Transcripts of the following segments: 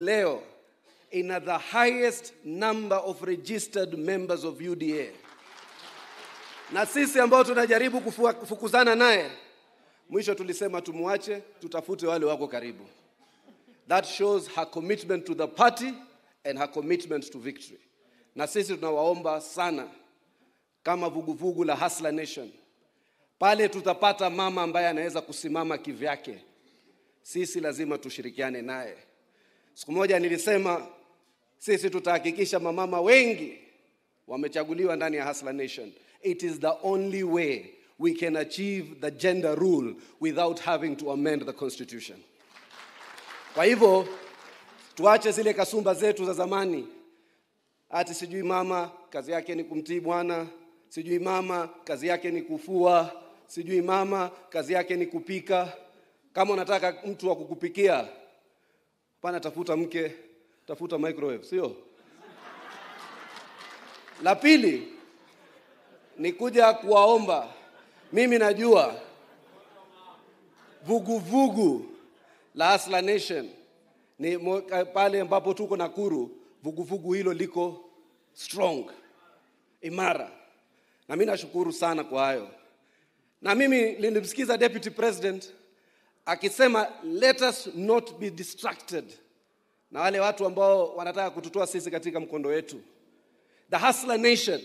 leo ina the highest number of registered members of UDA. Na sisi ambao tunajaribu kufukuzana naye, mwisho tulisema tumwache, tutafute wale wako karibu. That shows her commitment to the party and her commitment to victory. Na sisi tunawaomba sana kama vuguvugu vugu la Hustler Nation, pale tutapata mama ambaye anaweza kusimama kivyake, sisi lazima tushirikiane naye. Siku moja nilisema sisi tutahakikisha mamama wengi wamechaguliwa ndani ya Hustler Nation. It is the only way we can achieve the gender rule without having to amend the constitution. Kwa hivyo tuache zile kasumba zetu za zamani, ati sijui mama kazi yake ni kumtii bwana, sijui mama kazi yake ni kufua, sijui mama kazi yake ni kupika. Kama unataka mtu wa kukupikia, pana tafuta mke tafuta microwave sio la pili ni kuja kuwaomba mimi najua vuguvugu vugu la Asla Nation ni eh, pale ambapo tuko Nakuru, vuguvugu hilo liko strong, imara, na mimi nashukuru sana kwa hayo. Na mimi nilimsikiza deputy president akisema let us not be distracted na wale watu ambao wanataka kututoa sisi katika mkondo wetu the hustler nation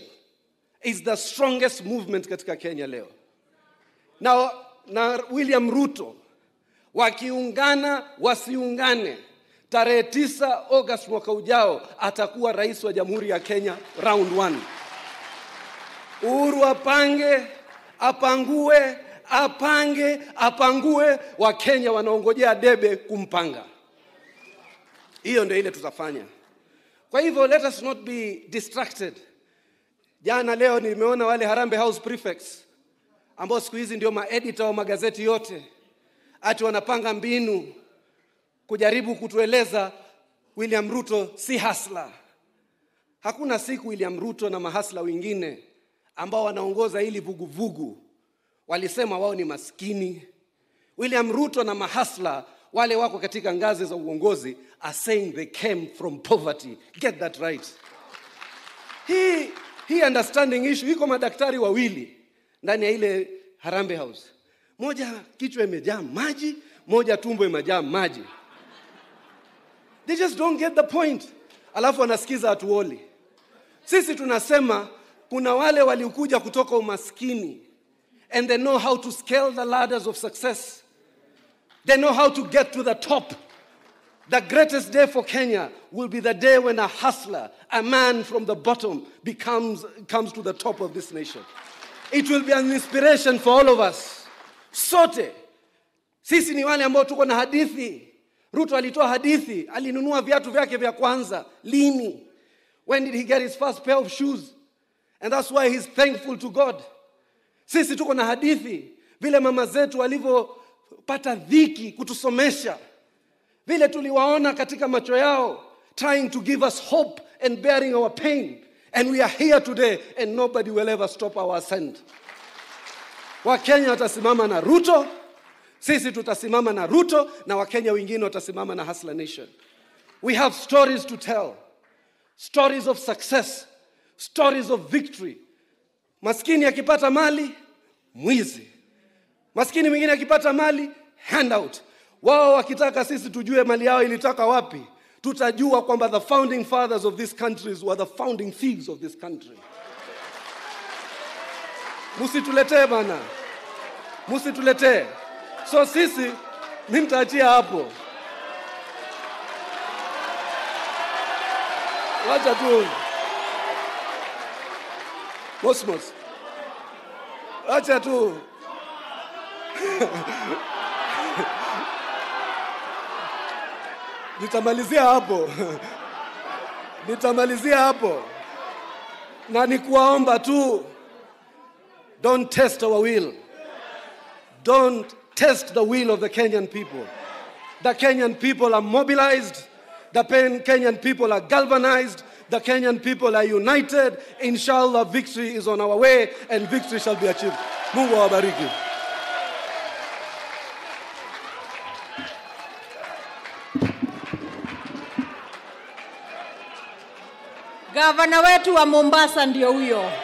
is the strongest movement katika kenya leo na, na william ruto wakiungana wasiungane tarehe 9 august mwaka ujao atakuwa rais wa jamhuri ya kenya round 1 uhuru apange apangue apange, apangue. Wakenya wanaongojea debe kumpanga. Hiyo ndio ile tutafanya. Kwa hivyo let us not be distracted. Jana leo nimeona wale harambe House prefects ambao siku hizi ndio maedita wa magazeti yote, ati wanapanga mbinu kujaribu kutueleza William Ruto si hasla. Hakuna siku William Ruto na mahasla wengine ambao wanaongoza hili vuguvugu walisema wao ni maskini william ruto na mahasla wale wako katika ngazi za uongozi are saying they came from poverty get that right hii hii understanding issue iko madaktari wawili ndani ya ile harambe house moja kichwa imejaa maji moja tumbo imejaa maji they just don't get the point alafu wanasikiza hatuoli sisi tunasema kuna wale walikuja kutoka umaskini and they know how to scale the ladders of success. They know how to get to the top. The greatest day for Kenya will be the day when a hustler, a man from the bottom, becomes, comes to the top of this nation. It will be an inspiration for all of us. Sote, sisi ni wale ambao tuko na hadithi. Ruto alitoa hadithi, alinunua viatu vyake vya kwanza lini? When did he get his first pair of shoes? And that's why he's thankful to God. Sisi tuko na hadithi vile mama zetu walivyopata dhiki kutusomesha, vile tuliwaona katika macho yao, trying to give us hope and bearing our pain, and we are here today and nobody will ever stop our ascent. Wakenya watasimama na Ruto, sisi tutasimama na Ruto na Wakenya wengine watasimama na hasla Nation. We have stories to tell, stories of success, stories of victory, maskini akipata mali mwizi maskini mwingine akipata mali handout wao wakitaka sisi tujue mali yao ilitaka wapi tutajua kwamba the founding fathers of this country were the founding thieves of this country musituletee bana musituletee so sisi mi ntaachia hapo wacha tu mosmos acha tu nitamalizia hapo nitamalizia hapo na ni kuwaomba tu don't test our will don't test the will of the kenyan people the kenyan people are mobilized the kenyan people are galvanized The Kenyan people are united. Inshallah, victory is on our way and victory shall be achieved. Mungu awabariki. Gavana wetu wa Mombasa ndio huyo.